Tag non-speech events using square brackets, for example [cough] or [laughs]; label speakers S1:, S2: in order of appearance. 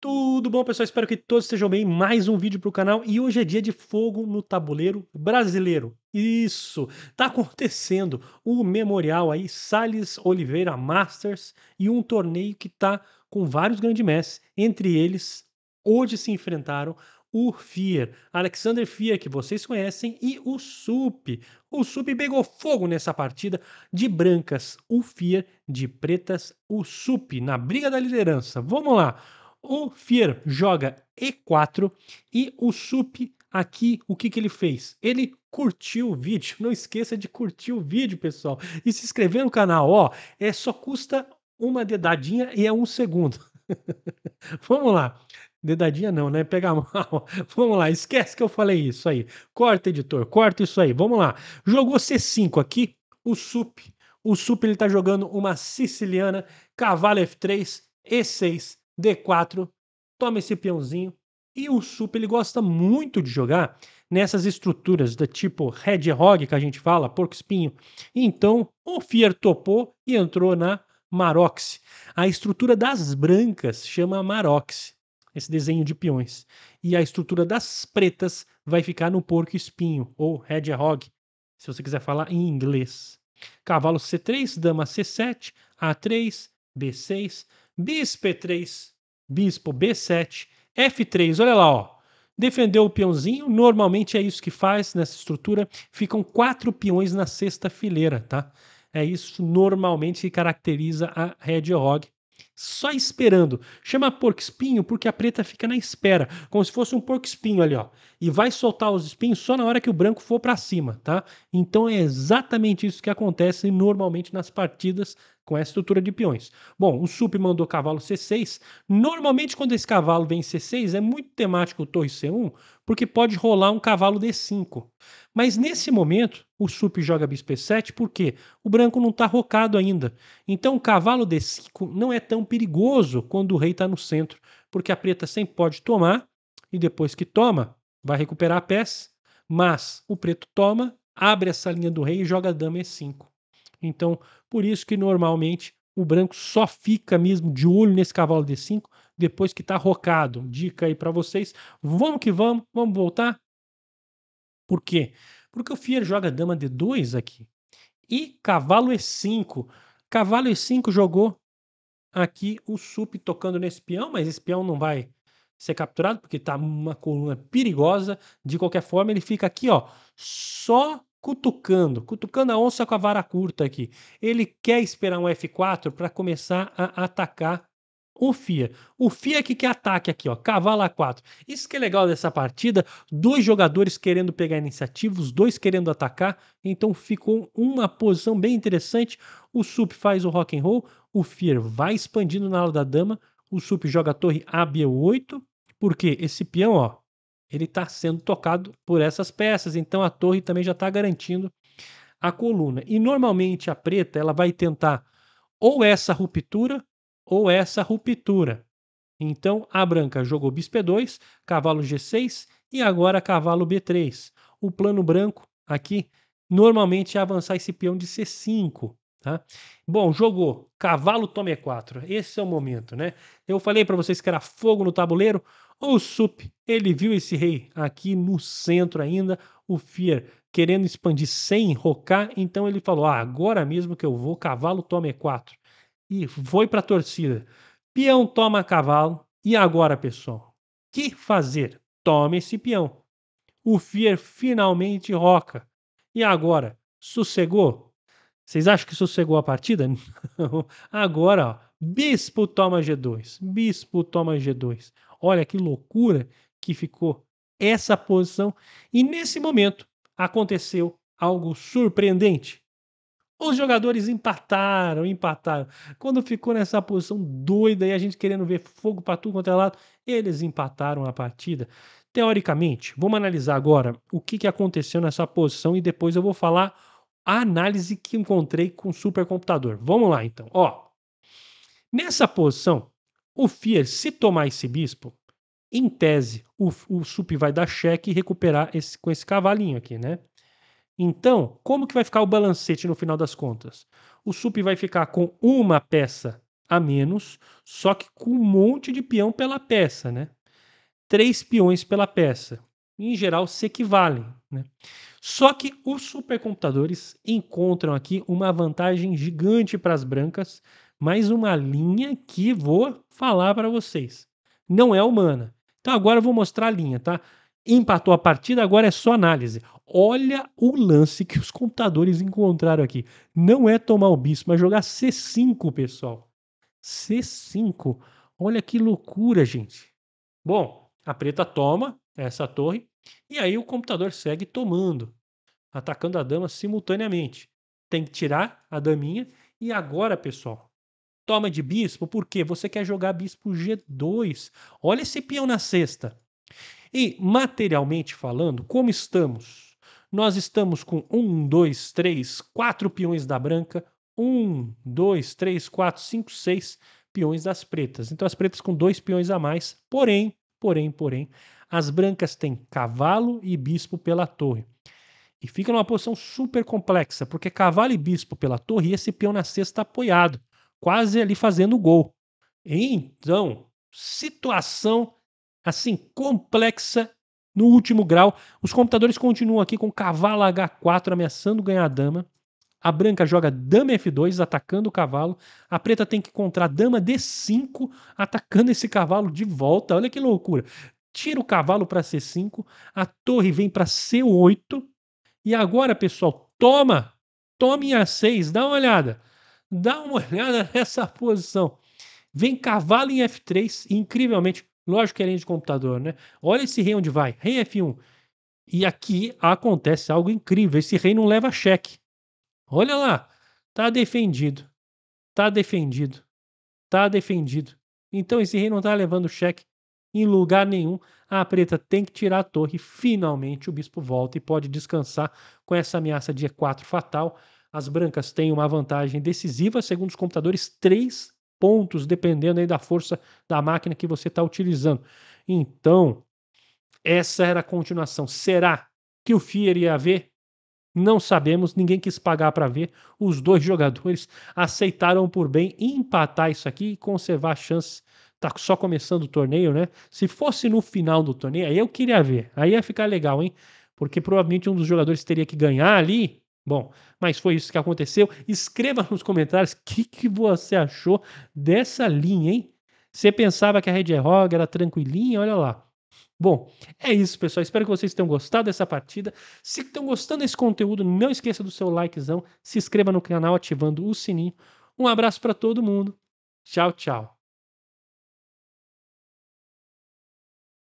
S1: Tudo bom, pessoal? Espero que todos estejam bem. Mais um vídeo para o canal e hoje é dia de fogo no tabuleiro brasileiro. Isso! Tá acontecendo o memorial aí, Sales Oliveira Masters e um torneio que tá com vários grandes mestres. Entre eles, hoje se enfrentaram o Fier, Alexander Fier, que vocês conhecem, e o Sup. O Sup pegou fogo nessa partida de brancas, o Fier, de pretas, o Sup, na briga da liderança. Vamos lá! O Fier joga E4 e o Sup aqui, o que, que ele fez? Ele curtiu o vídeo. [laughs] Não esqueça de curtir o vídeo, pessoal. E se inscrever no canal, ó, é só custa uma dedadinha e é um segundo. [laughs] Vamos lá. Dedadinha não, né? Pega [laughs] mal. Vamos lá, esquece que eu falei isso aí. Corta, editor, corta isso aí. Vamos lá. Jogou C5 aqui, o sup. O sup ele tá jogando uma siciliana, cavalo F3, E6, D4, toma esse peãozinho. E o Super ele gosta muito de jogar nessas estruturas da tipo hedgehog que a gente fala, porco espinho. Então o Fier topou e entrou na Marox. A estrutura das brancas chama Marox, esse desenho de peões. E a estrutura das pretas vai ficar no porco espinho ou hedgehog, se você quiser falar em inglês. Cavalo C3, dama C7, A3, B6, bispo e 3 bispo B7, F3, olha lá, ó. Defendeu o peãozinho, normalmente é isso que faz nessa estrutura. Ficam quatro peões na sexta fileira, tá? É isso normalmente que caracteriza a Red Hog só esperando. Chama porco espinho porque a preta fica na espera, como se fosse um porco espinho ali, ó. E vai soltar os espinhos só na hora que o branco for para cima, tá? Então é exatamente isso que acontece normalmente nas partidas com essa estrutura de peões. Bom, o Sup mandou cavalo C6. Normalmente, quando esse cavalo vem C6, é muito temático o torre C1, porque pode rolar um cavalo D5. Mas nesse momento, o Sup joga bispo E7 porque o branco não está rocado ainda. Então, o cavalo D5 não é tão perigoso quando o rei está no centro, porque a preta sempre pode tomar e depois que toma, vai recuperar a peça. Mas o preto toma, abre essa linha do rei e joga dama E5. Então, por isso que normalmente o branco só fica mesmo de olho nesse cavalo D5 depois que está rocado. Dica aí para vocês. Vamos que vamos, vamos voltar. Por quê? Porque o Fier joga dama D2 aqui. E cavalo E5. Cavalo E5 jogou aqui o sup tocando nesse peão, mas esse peão não vai ser capturado porque está uma coluna perigosa. De qualquer forma, ele fica aqui, ó, só cutucando, cutucando a onça com a vara curta aqui. Ele quer esperar um F4 para começar a atacar o FIA. O FIA que quer ataque aqui, ó, cavalo A4. Isso que é legal dessa partida, dois jogadores querendo pegar iniciativa, os dois querendo atacar, então ficou uma posição bem interessante. O Sup faz o rock and roll, o FIA vai expandindo na ala da dama, o Sup joga a torre AB8, porque esse peão, ó, ele está sendo tocado por essas peças, então a torre também já está garantindo a coluna. E normalmente a preta ela vai tentar ou essa ruptura ou essa ruptura. Então a branca jogou bispo e2, cavalo g6 e agora cavalo b3. O plano branco aqui normalmente é avançar esse peão de c5. Tá? Bom, jogou cavalo tome e4. Esse é o momento, né? Eu falei para vocês que era fogo no tabuleiro. O Sup, ele viu esse rei aqui no centro ainda, o Fier, querendo expandir sem rocar, então ele falou: ah, agora mesmo que eu vou, cavalo toma E4. E foi para a torcida. Peão toma cavalo. E agora, pessoal? Que fazer? Tome esse peão. O Fier finalmente roca. E agora? Sossegou? Vocês acham que sossegou a partida? [laughs] Não. Agora, ó, bispo toma G2, bispo toma G2. Olha que loucura que ficou essa posição. E nesse momento aconteceu algo surpreendente. Os jogadores empataram, empataram. Quando ficou nessa posição doida e a gente querendo ver fogo para tudo quanto é lado, eles empataram a partida. Teoricamente, vamos analisar agora o que, que aconteceu nessa posição e depois eu vou falar a análise que encontrei com o supercomputador. Vamos lá então. Ó, nessa posição, o FIER, se tomar esse bispo, em tese, o, o SUP vai dar cheque e recuperar esse, com esse cavalinho aqui, né? Então, como que vai ficar o balancete no final das contas? O SUP vai ficar com uma peça a menos, só que com um monte de peão pela peça, né? Três peões pela peça. Em geral, se equivalem. Né? Só que os supercomputadores encontram aqui uma vantagem gigante para as brancas mais uma linha que vou falar para vocês. Não é humana. Então agora eu vou mostrar a linha, tá? Empatou a partida, agora é só análise. Olha o lance que os computadores encontraram aqui. Não é tomar o bispo, mas jogar C5, pessoal. C5. Olha que loucura, gente. Bom, a preta toma essa torre e aí o computador segue tomando, atacando a dama simultaneamente. Tem que tirar a daminha e agora, pessoal, Toma de bispo, porque você quer jogar bispo G2. Olha esse peão na sexta. E, materialmente falando, como estamos? Nós estamos com um, dois, três, quatro peões da branca, um, dois, três, quatro, cinco, seis peões das pretas. Então as pretas com dois peões a mais, porém, porém, porém, as brancas têm cavalo e bispo pela torre. E fica numa posição super complexa, porque cavalo e bispo pela torre e esse peão na cesta apoiado quase ali fazendo o gol. Então, situação assim complexa no último grau. Os computadores continuam aqui com cavalo H4 ameaçando ganhar a dama. A branca joga dama F2, atacando o cavalo. A preta tem que encontrar dama D5, atacando esse cavalo de volta. Olha que loucura. Tira o cavalo para C5, a torre vem para C8. E agora, pessoal, toma! Tome a 6, dá uma olhada. Dá uma olhada nessa posição. Vem cavalo em F3, incrivelmente, lógico que é linha de computador, né? Olha esse rei onde vai, rei F1. E aqui acontece algo incrível, esse rei não leva cheque. Olha lá, tá defendido, tá defendido, tá defendido. Então esse rei não tá levando cheque em lugar nenhum. A ah, preta tem que tirar a torre. Finalmente o bispo volta e pode descansar com essa ameaça de E4 fatal. As brancas têm uma vantagem decisiva, segundo os computadores, 3 pontos, dependendo aí da força da máquina que você está utilizando. Então, essa era a continuação. Será que o Fear ia ver? Não sabemos, ninguém quis pagar para ver. Os dois [laughs] jogadores aceitaram por bem empatar isso aqui e conservar a chance. Tá só começando o torneio, né? Se fosse no final do torneio, aí eu queria ver. Aí ia ficar legal, hein? Porque provavelmente um dos jogadores teria que ganhar ali Bom, mas foi isso que aconteceu. Escreva nos comentários o que, que você achou dessa linha, hein? Você pensava que a Red Rogue era tranquilinha? Olha lá. Bom, é isso, pessoal. Espero que vocês tenham gostado dessa partida. Se estão gostando desse conteúdo, não esqueça do seu likezão. Se inscreva no canal ativando o sininho. Um abraço para todo mundo. Tchau, tchau.